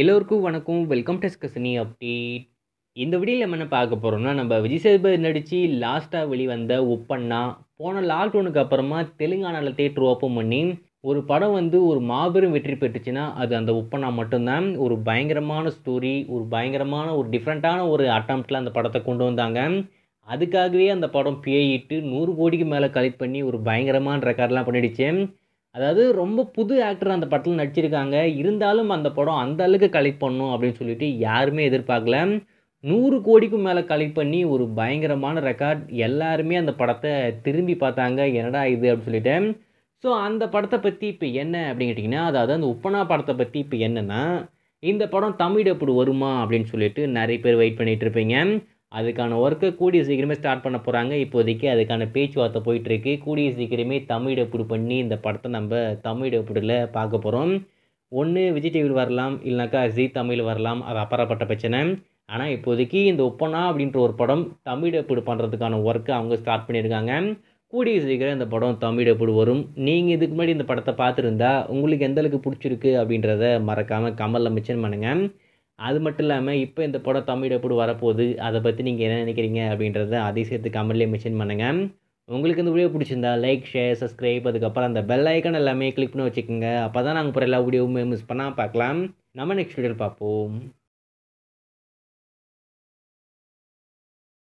எல்லோருக்கும் வணக்கம் welcome to ஸ்கசனி update இந்த வீடியோவில் நம்ம என்ன பார்க்க போகிறோம்னா நம்ம விஜய் சேதுபதி நடித்து லாஸ்ட்டாக வெளிவந்த ஒப்பண்ணா போன லாக்டவுனுக்கு அப்புறமா தெலுங்கானாவில் தேட்டர் ஓப்பன் பண்ணி ஒரு படம் வந்து ஒரு மாபெரும் வெற்றி பெற்றுச்சுன்னா அது அந்த ஒப்பண்ணா மட்டும்தான் ஒரு பயங்கரமான ஸ்டோரி ஒரு பயங்கரமான ஒரு டிஃப்ரெண்ட்டான ஒரு அட்டம்ப்டில் அந்த படத்தை கொண்டு வந்தாங்க அதுக்காகவே அந்த படம் பேயிட்டு நூறு கோடிக்கு மேலே கலெக்ட் பண்ணி ஒரு பயங்கரமான ரெக்கார்ட்லாம் பண்ணிடுச்சு அதாவது ரொம்ப புது ஆக்டர் அந்த படத்தில் நடிச்சிருக்காங்க இருந்தாலும் அந்த படம் அந்த அளவுக்கு கலெக்ட் பண்ணும் அப்படின்னு சொல்லிட்டு யாருமே எதிர்பார்க்கல நூறு கோடிக்கும் மேலே கலெக்ட் பண்ணி ஒரு பயங்கரமான ரெக்கார்ட் எல்லாருமே அந்த படத்தை திரும்பி பார்த்தாங்க என்னடா இது அப்படின்னு சொல்லிட்டு ஸோ அந்த படத்தை பற்றி இப்போ என்ன அப்படின்னு அதாவது அந்த உப்பனா படத்தை பற்றி இப்போ என்னென்னா இந்த படம் தமிழ் எப்படி வருமா அப்படின்னு சொல்லிட்டு நிறைய பேர் வெயிட் பண்ணிகிட்ருப்பீங்க அதுக்கான ஒர்க்கை கூடிய சீக்கிரமே ஸ்டார்ட் பண்ண போகிறாங்க இப்போதைக்கு அதுக்கான பேச்சுவார்த்தை போயிட்டுருக்கு கூடிய சீக்கிரமே தமிழ் டப்புடு பண்ணி இந்த படத்தை நம்ம தமிழ் டப்புடில் பார்க்க போகிறோம் ஒன்று விஜய் டிவியில் வரலாம் இல்லைனாக்கா ஜி தமிழ் வரலாம் அது அப்பறப்பட்ட பிரச்சனை ஆனால் இப்போதைக்கு இந்த ஒப்பனா அப்படின்ற ஒரு படம் தமிழ் டப்புடு பண்ணுறதுக்கான ஒர்க்கை அவங்க ஸ்டார்ட் பண்ணியிருக்காங்க கூடிய சீக்கிரம் இந்த படம் தமிழ் எப்படி வரும் நீங்கள் இதுக்கு முன்னாடி இந்த படத்தை பார்த்துருந்தா உங்களுக்கு எந்தளவுக்கு பிடிச்சிருக்கு அப்படின்றத மறக்காமல் கமல் அமைச்சன் பண்ணுங்கள் அது மட்டும் இல்லாமல் இப்போ இந்த படம் தமிழ் எப்படி வரப்போகுது அதை பற்றி நீங்கள் என்ன நினைக்கிறீங்க அப்படின்றத அதையும் சேர்த்து கமெண்ட்லேயே மென்ஷன் பண்ணுங்கள் உங்களுக்கு இந்த வீடியோ பிடிச்சிருந்தா லைக் ஷேர் சப்ஸ்கிரைப் அதுக்கப்புறம் அந்த பெல் ஐக்கன் எல்லாமே கிளிக் பண்ணி வச்சுக்கோங்க அப்போ தான் நாங்கள் போகிற எல்லா வீடியோவுமே மிஸ் பண்ணால் பார்க்கலாம் நம்ம நெக்ஸ்ட் வீடியோவில் பார்ப்போம்